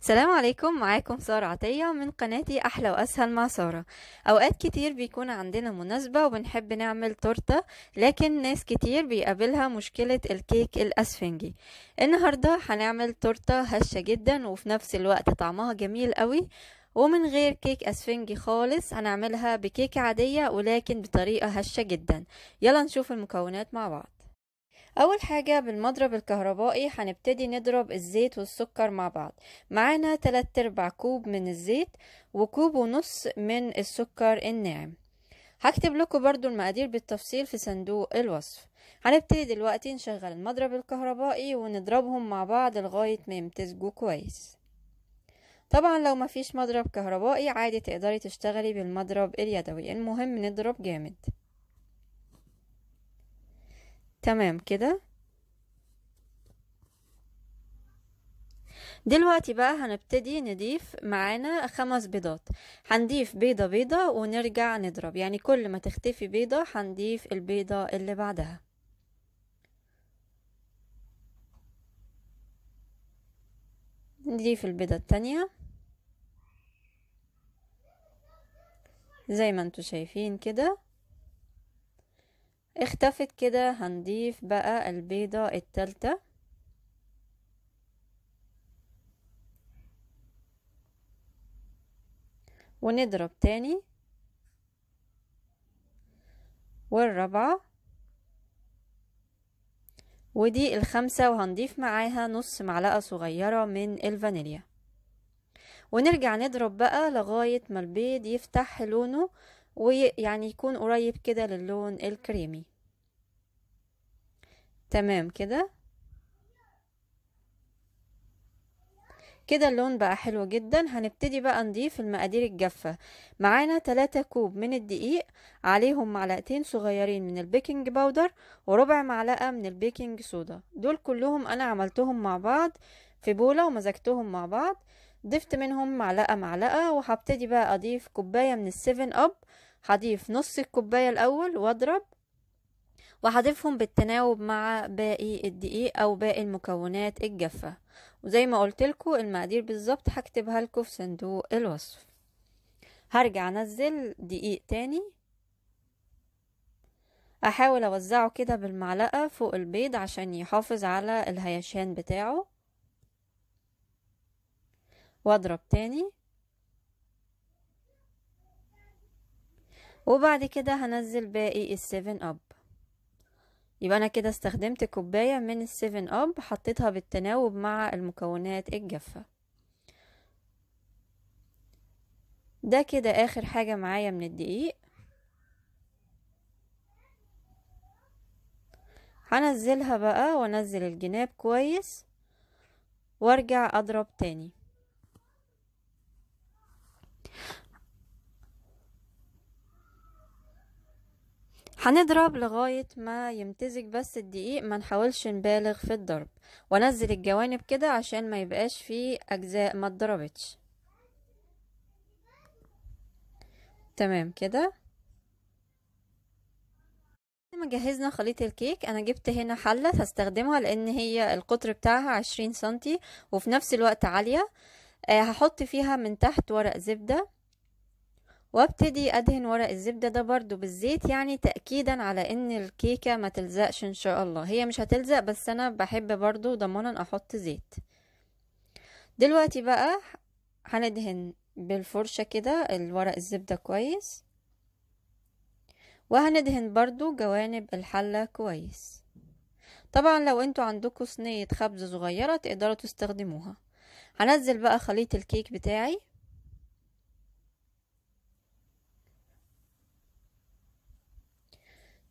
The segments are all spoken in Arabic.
سلام عليكم معاكم سارة عطية من قناتي أحلى وأسهل مع سارة أوقات كتير بيكون عندنا مناسبة وبنحب نعمل تورتة لكن ناس كتير بيقابلها مشكلة الكيك الأسفنجي النهاردة هنعمل تورتة هشة جدا وفي نفس الوقت طعمها جميل قوي ومن غير كيك أسفنجي خالص هنعملها بكيكة عادية ولكن بطريقة هشة جدا يلا نشوف المكونات مع بعض اول حاجه بالمضرب الكهربائي هنبتدي نضرب الزيت والسكر مع بعض معانا 3 ارباع كوب من الزيت وكوب ونص من السكر الناعم هكتب لكم برضو المقادير بالتفصيل في صندوق الوصف هنبتدي دلوقتي نشغل المضرب الكهربائي ونضربهم مع بعض لغاية ما يمتزجوا كويس طبعا لو مفيش مضرب كهربائي عادي تقدري تشتغلي بالمضرب اليدوي المهم نضرب جامد تمام كده دلوقتي بقى هنبتدي نضيف معانا خمس بيضات هنضيف بيضة بيضة ونرجع نضرب يعني كل ما تختفي بيضة هنضيف البيضة اللي بعدها نضيف البيضة التانية زي ما انتوا شايفين كده اختفت كده هنضيف بقى البيضة التالتة ونضرب تاني والرابعة ودي الخامسة وهنضيف معاها نص معلقة صغيرة من الفانيليا ونرجع نضرب بقى لغاية ما البيض يفتح لونه ويعني يكون قريب كده للون الكريمي تمام كده كده اللون بقى حلو جدا هنبتدي بقى نضيف المقادير الجافة معانا 3 كوب من الدقيق عليهم معلقتين صغيرين من البيكنج باودر وربع معلقة من البيكنج صودا دول كلهم انا عملتهم مع بعض في بولة ومزجتهم مع بعض ضفت منهم معلقة معلقة وهبتدي بقى اضيف كوباية من السيفن اب هضيف نص الكوباية الأول واضرب وهضيفهم بالتناوب مع باقي الدقيق أو باقي المكونات الجافة وزي ما قلتلكوا المقادير بالظبط هكتبها لكم في صندوق الوصف هرجع انزل دقيق تاني احاول اوزعه كده بالمعلقة فوق البيض عشان يحافظ على الهيشان بتاعه واضرب تاني وبعد كده هنزل باقي السيفن اب يبقى انا كده استخدمت كوباية من السيفن اب حطيتها بالتناوب مع المكونات الجافة ده كده اخر حاجة معايا من الدقيق هنزلها بقى وانزل الجناب كويس وارجع اضرب تاني هنضرب لغاية ما يمتزج بس الدقيق ما نحاولش نبالغ في الضرب وانزل الجوانب كده عشان ما يبقاش فيه اجزاء ما تضربتش تمام كده ما جهزنا خليط الكيك انا جبت هنا حلة هستخدمها لان هي القطر بتاعها عشرين سنتي وفي نفس الوقت عالية آه، هحط فيها من تحت ورق زبدة وابتدي ادهن ورق الزبدة ده برضو بالزيت يعني تأكيدا على ان الكيكة ما تلزقش ان شاء الله هي مش هتلزق بس انا بحب برضو ضمانا احط زيت دلوقتي بقى هندهن بالفرشة كده الورق الزبدة كويس وهندهن برضو جوانب الحلة كويس طبعا لو انتوا عندكم صينية خبز صغيرة تقدروا تستخدموها هنزل بقى خليط الكيك بتاعي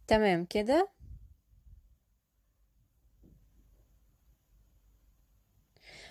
تمام كده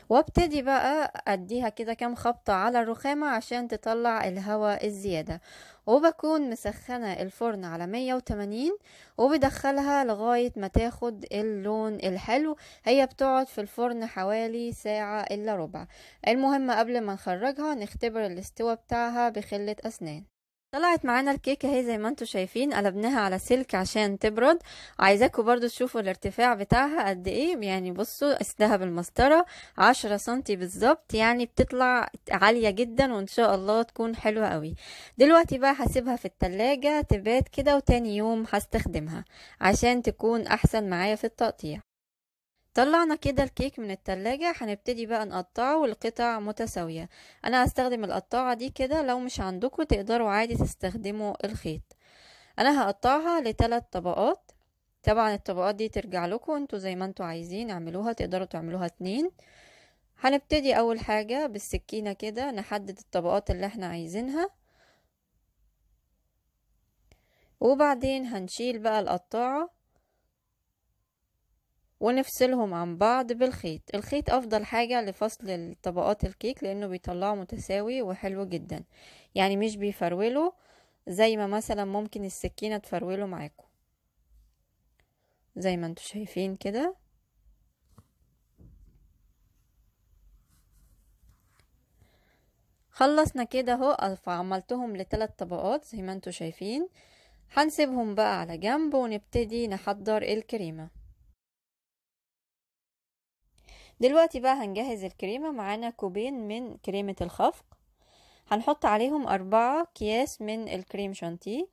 وابتدي بقى اديها كده كام خبطة على الرخامة عشان تطلع الهواء الزيادة وبكون مسخنة الفرن على 180 وبدخلها لغاية ما تاخد اللون الحلو هي بتقعد في الفرن حوالي ساعة الا ربع المهم قبل ما نخرجها نختبر الاستوى بتاعها بخلة اسنان طلعت معانا الكيكة اهي زي ما انتوا شايفين قلبناها على سلك عشان تبرد عايزاكم برضو تشوفوا الارتفاع بتاعها قد ايه يعني بصوا اسدها بالمسطرة عشرة سنتي بالظبط يعني بتطلع عالية جدا وان شاء الله تكون حلوة قوي دلوقتي بقى هسيبها في التلاجة تبات كده وتاني يوم هستخدمها عشان تكون احسن معايا في التقطيع طلعنا كده الكيك من التلاجة هنبتدي بقى نقطعه لقطع متساوية انا هستخدم القطاعة دي كده لو مش عندكم تقدروا عادي تستخدموا الخيط انا هقطعها لثلاث طبقات طبعا الطبقات دي ترجع لكم انتوا زي ما انتوا عايزين اعملوها تقدروا تعملوها اتنين هنبتدي اول حاجة بالسكينة كده نحدد الطبقات اللي احنا عايزينها وبعدين هنشيل بقى القطاعة ونفصلهم عن بعض بالخيط الخيط افضل حاجة لفصل طبقات الكيك لانه بيطلعه متساوي وحلو جدا يعني مش بيفروله زي ما مثلا ممكن السكينة تفروله معاكم زي ما انتوا شايفين كده خلصنا كده اهو عملتهم لثلاث طبقات زي ما انتوا شايفين هنسيبهم بقى على جنب ونبتدي نحضر الكريمه دلوقتي بقى هنجهز الكريمة معانا كوبين من كريمة الخفق هنحط عليهم أربعة أكياس من الكريم شانتيه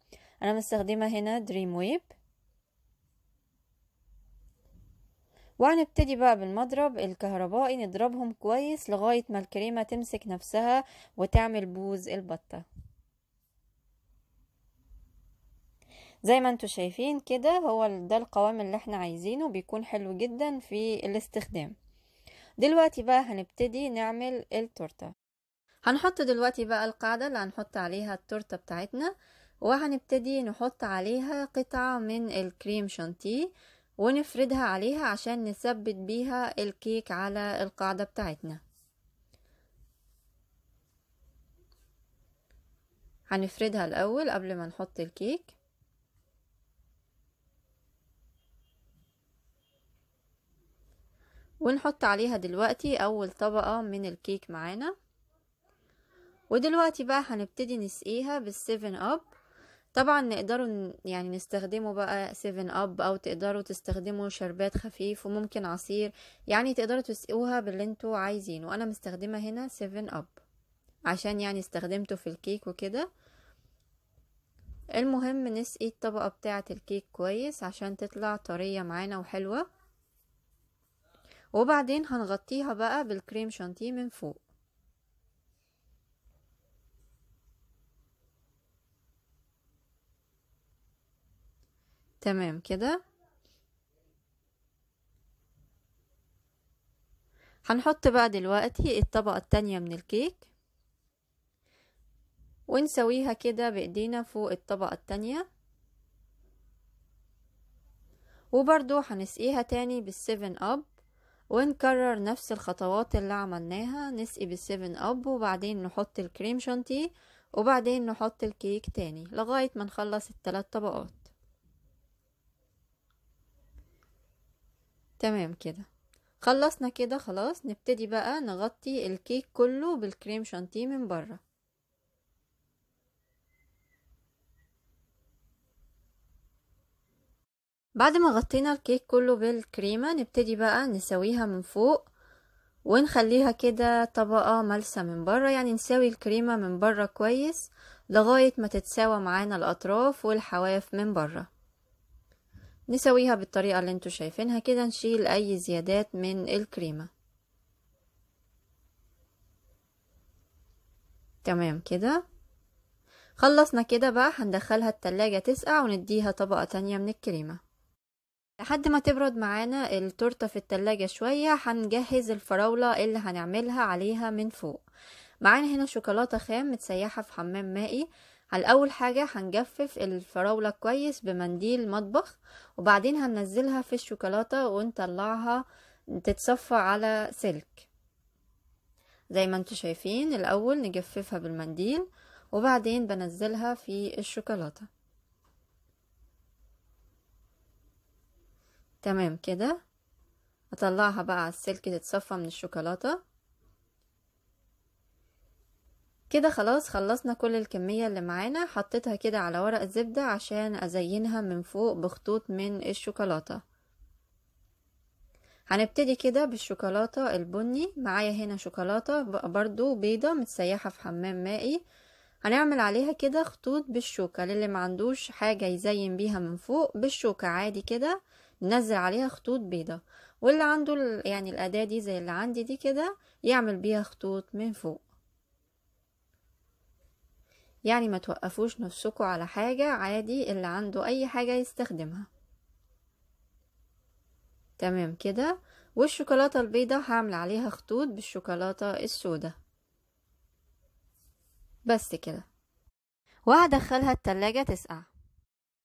أنا مستخدمة هنا دريم ويب وهنبتدي بقى بالمضرب الكهربائي نضربهم كويس لغاية ما الكريمة تمسك نفسها وتعمل بوز البطة زي ما انتوا شايفين كده هو ده القوام اللي احنا عايزينه بيكون حلو جدا في الاستخدام دلوقتي بقى هنبتدي نعمل التورتة هنحط دلوقتي بقى القاعدة اللي هنحط عليها التورتة بتاعتنا وهنبتدي نحط عليها قطعة من الكريم شانتيه ونفردها عليها عشان نثبت بيها الكيك على القاعدة بتاعتنا هنفردها الأول قبل ما نحط الكيك ونحط عليها دلوقتي اول طبقة من الكيك معانا ودلوقتي بقى هنبتدي نسقيها بالسيفن اب طبعا نقدروا يعني نستخدمه بقى سيفن اب او تقدروا تستخدموا شربات خفيف وممكن عصير يعني تقدروا تسقوها باللي انتوا عايزينه وانا مستخدمه هنا سيفن اب عشان يعني استخدمته في الكيك وكده المهم نسقي الطبقه بتاعه الكيك كويس عشان تطلع طريه معانا وحلوه وبعدين هنغطيها بقى بالكريم شانتيه من فوق تمام كده هنحط بقى دلوقتي الطبقة التانية من الكيك ونسويها كده بايدينا فوق الطبقة التانية وبرضو هنسقيها تاني بالسيفن اب ونكرر نفس الخطوات اللي عملناها نسقي بالسيفن اب وبعدين نحط الكريم شانتيه وبعدين نحط الكيك تاني لغاية ما نخلص التلات طبقات تمام كده خلصنا كده خلاص نبتدي بقى نغطي الكيك كله بالكريم شانتيه من بره بعد ما غطينا الكيك كله بالكريمة نبتدي بقى نسويها من فوق ونخليها كده طبقة ملسة من بره يعني نساوي الكريمة من بره كويس لغاية ما تتساوى معانا الأطراف والحواف من بره نسويها بالطريقة اللي انتوا شايفينها كده نشيل أي زيادات من الكريمة تمام كده خلصنا كده بقى هندخلها التلاجة تسقع ونديها طبقة تانية من الكريمة لحد ما تبرد معانا التورتة في التلاجة شوية هنجهز الفراولة اللي هنعملها عليها من فوق معانا هنا شوكولاتة خام متسيحة في حمام مائي على اول حاجة هنجفف الفراولة كويس بمنديل مطبخ وبعدين هننزلها في الشوكولاتة ونطلعها تتصفى على سلك زي ما انتوا شايفين الاول نجففها بالمنديل وبعدين بنزلها في الشوكولاتة تمام كده اطلعها بقى على السلك تتصفى من الشوكولاتة كده خلاص خلصنا كل الكمية اللي معانا حطيتها كده على ورق زبدة عشان ازينها من فوق بخطوط من الشوكولاتة هنبتدي كده بالشوكولاتة البني معايا هنا شوكولاتة برضو بيضة متسيحة في حمام مائي هنعمل عليها كده خطوط بالشوكة للي معندوش حاجة يزين بيها من فوق بالشوكة عادي كده ننزل عليها خطوط بيضة واللي عنده يعني الأداة دي زي اللي عندي دي كده يعمل بيها خطوط من فوق يعني ما توقفوش نفسكم على حاجة عادي اللي عنده أي حاجة يستخدمها تمام كده والشوكولاتة البيضة هعمل عليها خطوط بالشوكولاتة السوداء بس كده وهدخلها التلاجة تسقع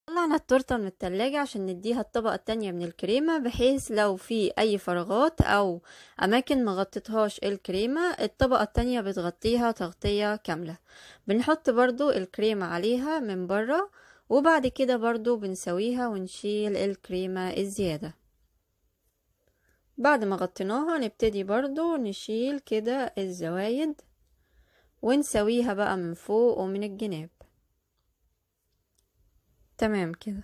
طلعنا التورته من التلاجة عشان نديها الطبقة التانية من الكريمة بحيث لو في اي فراغات او اماكن مغطتهاش الكريمة الطبقة التانية بتغطيها تغطية كاملة بنحط برضو الكريمة عليها من برة وبعد كده برضو بنسويها ونشيل الكريمة الزيادة بعد ما غطيناها نبتدي برضو نشيل كده الزوايد ونسويها بقى من فوق ومن الجناب تمام كده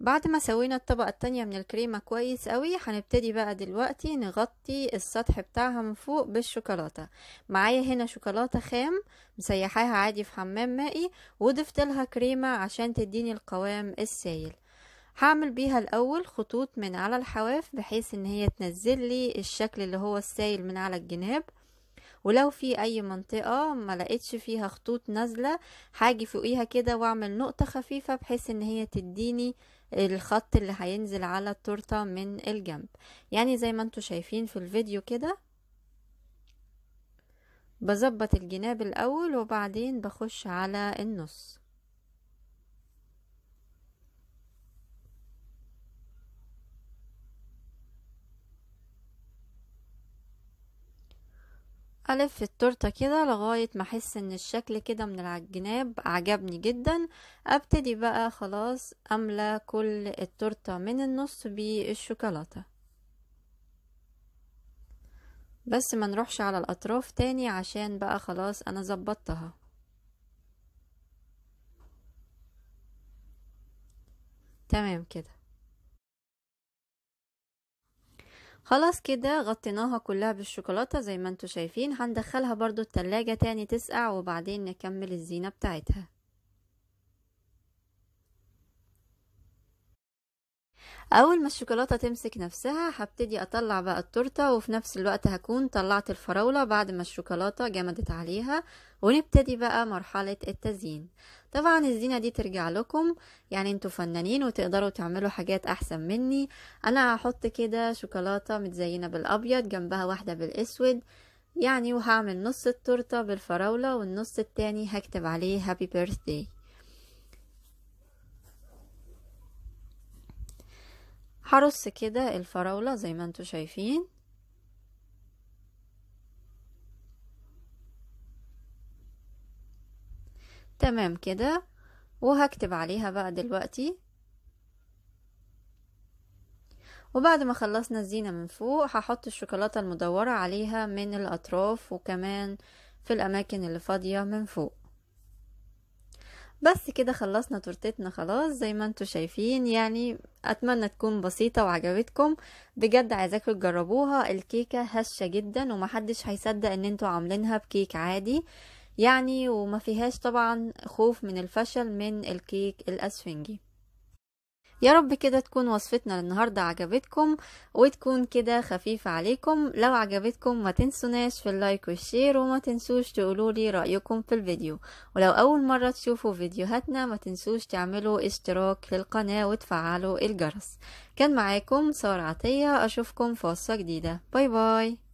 بعد ما سوينا الطبقة التانية من الكريمة كويس قوي هنبتدي بقى دلوقتي نغطي السطح بتاعها من فوق بالشوكولاتة معايا هنا شوكولاتة خام مسيحاها عادي في حمام مائي وضفت لها كريمة عشان تديني القوام السايل هعمل بيها الاول خطوط من على الحواف بحيث ان هي تنزل لي الشكل اللي هو السايل من على الجناب ولو في اي منطقه ما لقيتش فيها خطوط نازله هاجي فوقيها كده واعمل نقطه خفيفه بحيث ان هي تديني الخط اللي هينزل على التورته من الجنب يعني زي ما انتم شايفين في الفيديو كده بظبط الجناب الاول وبعدين بخش على النص ألف التورتة كده لغاية ما أحس إن الشكل كده من العجناب عجبني جدا أبتدي بقى خلاص أملى كل التورتة من النص بالشوكولاتة بس ما نروحش على الأطراف تاني عشان بقى خلاص أنا زبطتها تمام كده خلاص كده غطيناها كلها بالشوكولاتة زي ما انتوا شايفين هندخلها برضو التلاجة تاني تسقع وبعدين نكمل الزينة بتاعتها اول ما الشوكولاته تمسك نفسها هبتدي اطلع بقى التورته وفي نفس الوقت هكون طلعت الفراوله بعد ما الشوكولاته جمدت عليها ونبتدي بقى مرحله التزيين طبعا الزينه دي ترجع لكم يعني انتوا فنانين وتقدروا تعملوا حاجات احسن مني انا هحط كده شوكولاته متزينه بالابيض جنبها واحده بالاسود يعني وهعمل نص التورته بالفراوله والنص التاني هكتب عليه هابي بيرثداي هرص كده الفراولة زي ما انتوا شايفين تمام كده وهكتب عليها بقى دلوقتي وبعد ما خلصنا الزينة من فوق هحط الشوكولاتة المدورة عليها من الأطراف وكمان في الأماكن اللي فاضية من فوق بس كده خلصنا تورتتنا خلاص زي ما انتم شايفين يعني اتمنى تكون بسيطه وعجبتكم بجد عايزاكم تجربوها الكيكه هشه جدا ومحدش هيصدق ان انتوا عاملينها بكيك عادي يعني وما فيهاش طبعا خوف من الفشل من الكيك الاسفنجي يا رب كده تكون وصفتنا النهاردة عجبتكم وتكون كده خفيفة عليكم لو عجبتكم ما تنسوناش في اللايك والشير وما تنسوش تقولولي رأيكم في الفيديو ولو أول مرة تشوفوا فيديوهاتنا ما تنسوش تعملوا اشتراك للقناة وتفعلوا الجرس كان معاكم سارة عطية أشوفكم في وصفة جديدة باي باي